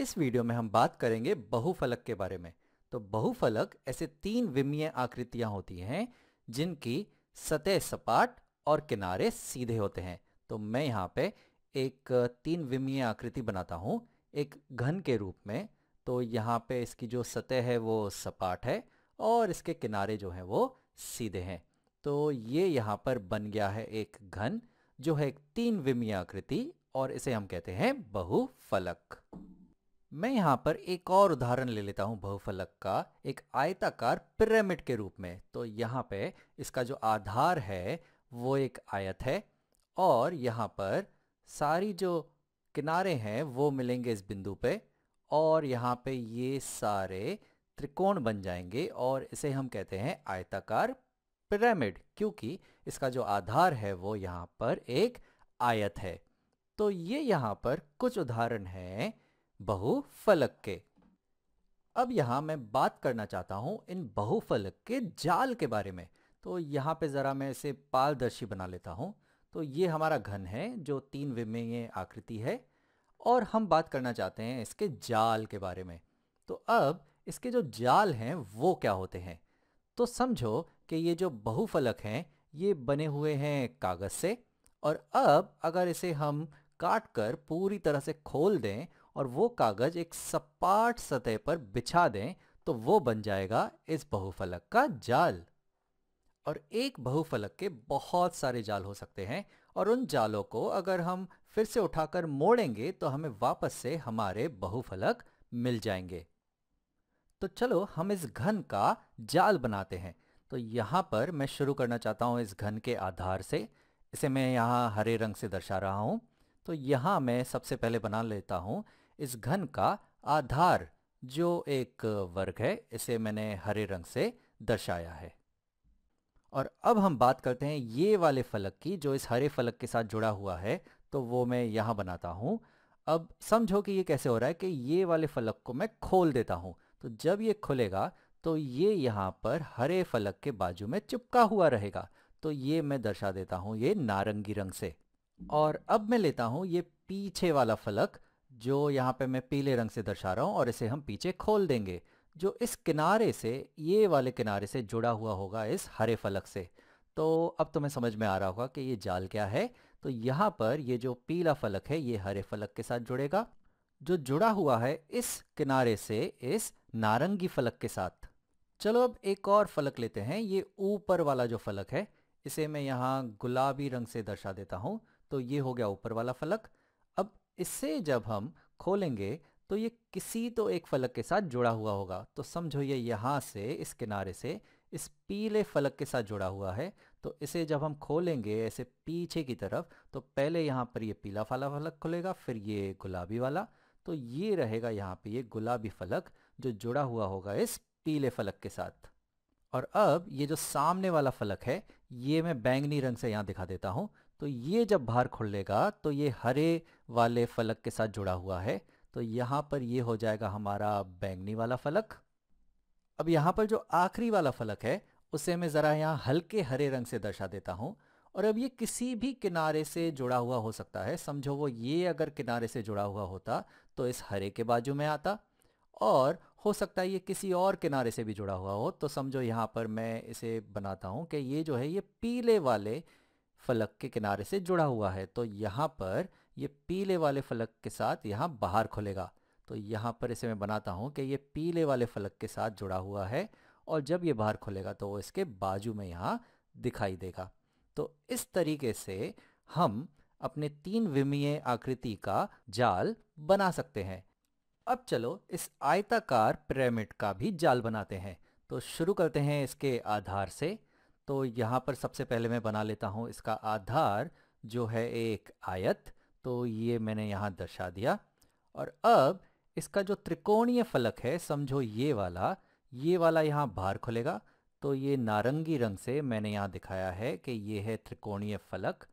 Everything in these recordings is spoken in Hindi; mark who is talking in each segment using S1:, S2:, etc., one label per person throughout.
S1: इस वीडियो में हम बात करेंगे बहुफलक के बारे में तो बहुफलक ऐसे तीन विमीय आकृतियां होती हैं जिनकी सतह सपाट और किनारे सीधे होते हैं तो मैं यहाँ पे एक तीन विमीय आकृति बनाता हूँ एक घन के रूप में तो यहाँ पे इसकी जो सतह है वो सपाट है और इसके किनारे जो है वो सीधे हैं तो ये यहाँ पर बन गया है एक घन जो है एक तीन विमीय आकृति और इसे हम कहते हैं बहुफलक मैं यहाँ पर एक और उदाहरण ले लेता हूँ बहुफलक का एक आयताकार पिरामिड के रूप में तो यहाँ पे इसका जो आधार है वो एक आयत है और यहाँ पर सारी जो किनारे हैं वो मिलेंगे इस बिंदु पे और यहाँ पे ये सारे त्रिकोण बन जाएंगे और इसे हम कहते हैं आयताकार पिरामिड क्योंकि इसका जो आधार है वो यहाँ पर एक आयत है तो ये यहाँ पर कुछ उदाहरण हैं बहुफलक के अब यहाँ मैं बात करना चाहता हूँ इन बहुफलक के जाल के बारे में तो यहाँ पे ज़रा मैं इसे पारदर्शी बना लेता हूँ तो ये हमारा घन है जो तीन विमेय आकृति है और हम बात करना चाहते हैं इसके जाल के बारे में तो अब इसके जो जाल हैं वो क्या होते हैं तो समझो कि ये जो बहुफलक हैं ये बने हुए हैं कागज़ से और अब अगर इसे हम काट कर पूरी तरह से खोल दें और वो कागज एक सपाट सतह पर बिछा दें तो वो बन जाएगा इस बहुफलक का जाल और एक बहुफलक के बहुत सारे जाल हो सकते हैं और उन जालों को अगर हम फिर से उठाकर मोड़ेंगे तो हमें वापस से हमारे बहुफलक मिल जाएंगे तो चलो हम इस घन का जाल बनाते हैं तो यहां पर मैं शुरू करना चाहता हूं इस घन के आधार से इसे मैं यहां हरे रंग से दर्शा रहा हूं तो यहां मैं सबसे पहले बना लेता हूं इस घन का आधार जो एक वर्ग है इसे मैंने हरे रंग से दर्शाया है और अब हम बात करते हैं ये वाले फलक की जो इस हरे फलक के साथ जुड़ा हुआ है तो वो मैं यहां बनाता हूं अब समझो कि ये कैसे हो रहा है कि ये वाले फलक को मैं खोल देता हूं तो जब ये खुलेगा तो ये यहां पर हरे फलक के बाजू में चिपका हुआ रहेगा तो ये मैं दर्शा देता हूं ये नारंगी रंग से और अब मैं लेता हूं ये पीछे वाला फलक जो यहाँ पे मैं पीले रंग से दर्शा रहा हूँ और इसे हम पीछे खोल देंगे जो इस किनारे से ये वाले किनारे से जुड़ा हुआ होगा इस हरे फलक से तो अब तुम्हें समझ में आ रहा होगा कि ये जाल क्या है तो यहाँ पर ये जो पीला फलक है ये हरे फलक के साथ जुड़ेगा जो जुड़ा हुआ है इस किनारे से इस नारंगी फलक के साथ चलो अब एक और फलक लेते हैं ये ऊपर वाला जो फलक है इसे मैं यहाँ गुलाबी रंग से दर्शा देता हूँ तो ये हो गया ऊपर वाला फलक इसे जब हम खोलेंगे तो ये किसी तो एक फलक के साथ जुड़ा हुआ होगा तो समझो ये यहाँ से इस किनारे से इस पीले फलक के साथ जुड़ा हुआ है तो इसे जब हम खोलेंगे ऐसे पीछे की तरफ तो पहले यहाँ पर ये पीला फाला फलक खुलेगा फिर ये गुलाबी वाला तो ये रहेगा यहाँ पे ये गुलाबी फलक जो जुड़ा हुआ होगा इस पीले फलक के साथ और अब ये जो सामने वाला फलक है ये मैं बैंगनी रंग से यहाँ दिखा देता हूँ तो ये जब बाहर लेगा तो ये हरे वाले फलक के साथ जुड़ा हुआ है तो यहां पर ये हो जाएगा हमारा बैंगनी वाला फलक अब यहां पर जो आखिरी वाला फलक है उसे मैं ज़रा यहां हल्के हरे रंग से दर्शा देता हूं और अब ये किसी भी किनारे से जुड़ा हुआ हो सकता है समझो वो ये अगर किनारे से जुड़ा हुआ होता तो इस हरे के बाजू में आता और हो सकता है ये किसी और किनारे से भी जुड़ा हुआ हो तो समझो यहाँ पर मैं इसे बनाता हूँ कि ये जो है ये पीले वाले फलक के किनारे से जुड़ा हुआ है तो यहाँ पर ये पीले वाले फलक के साथ यहाँ बाहर खुलेगा तो यहाँ पर इसे मैं बनाता हूँ कि ये पीले वाले फलक के साथ जुड़ा हुआ है और जब ये बाहर खुलेगा तो वो इसके बाजू में यहाँ दिखाई देगा तो इस तरीके से हम अपने तीन विमीय आकृति का जाल बना सकते हैं अब चलो इस आयताकार पिरामिड का भी जाल बनाते हैं तो शुरू करते हैं इसके आधार से तो यहाँ पर सबसे पहले मैं बना लेता हूँ इसका आधार जो है एक आयत तो ये मैंने यहाँ दर्शा दिया और अब इसका जो त्रिकोणीय फलक है समझो ये वाला ये वाला यहाँ बाहर खुलेगा तो ये नारंगी रंग से मैंने यहाँ दिखाया है कि ये है त्रिकोणीय फलक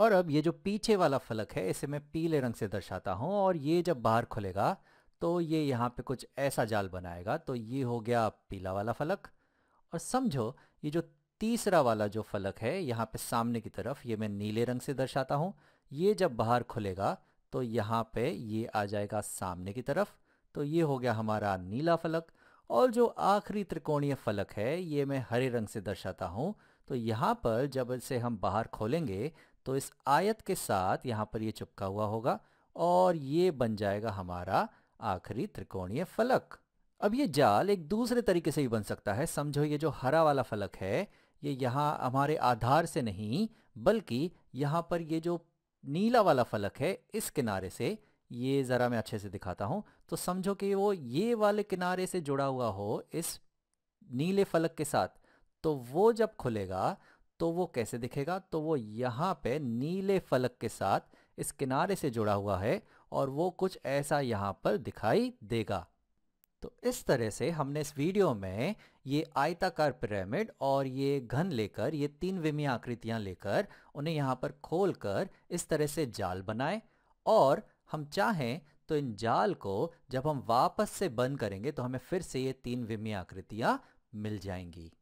S1: और अब ये जो पीछे वाला फलक है इसे मैं पीले रंग से दर्शाता हूँ और ये जब बाहर खुलेगा तो ये यहाँ पे कुछ ऐसा जाल बनाएगा तो ये हो गया पीला वाला फलक और समझो ये जो तीसरा वाला जो फलक है यहाँ पे सामने की तरफ ये मैं नीले रंग से दर्शाता हूँ ये जब बाहर खुलेगा तो यहाँ पे ये आ जाएगा सामने की तरफ तो ये हो गया हमारा नीला फलक और जो आखिरी त्रिकोणीय फलक है ये मैं हरे रंग से दर्शाता हूँ तो यहाँ पर जब इसे हम बाहर खोलेंगे तो इस आयत के साथ यहाँ पर ये चिपका हुआ होगा और ये बन जाएगा हमारा आखिरी त्रिकोणीय फलक अब ये जाल एक दूसरे तरीके से भी बन सकता है समझो ये जो हरा वाला फलक है ये यहाँ हमारे आधार से नहीं बल्कि यहाँ पर ये जो नीला वाला फलक है इस किनारे से ये ज़रा मैं अच्छे से दिखाता हूँ तो समझो कि वो ये वाले किनारे से जुड़ा हुआ हो इस नीले फलक के साथ तो वो जब खुलेगा तो वो कैसे दिखेगा तो वो यहाँ पे नीले फलक के साथ इस किनारे से जुड़ा हुआ है और वो कुछ ऐसा यहाँ पर दिखाई देगा तो इस तरह से हमने इस वीडियो में ये आयताकार पिरामिड और ये घन लेकर ये तीन विमी आकृतियां लेकर उन्हें यहाँ पर खोल कर इस तरह से जाल बनाए और हम चाहें तो इन जाल को जब हम वापस से बंद करेंगे तो हमें फिर से ये तीन विमी आकृतियां मिल जाएंगी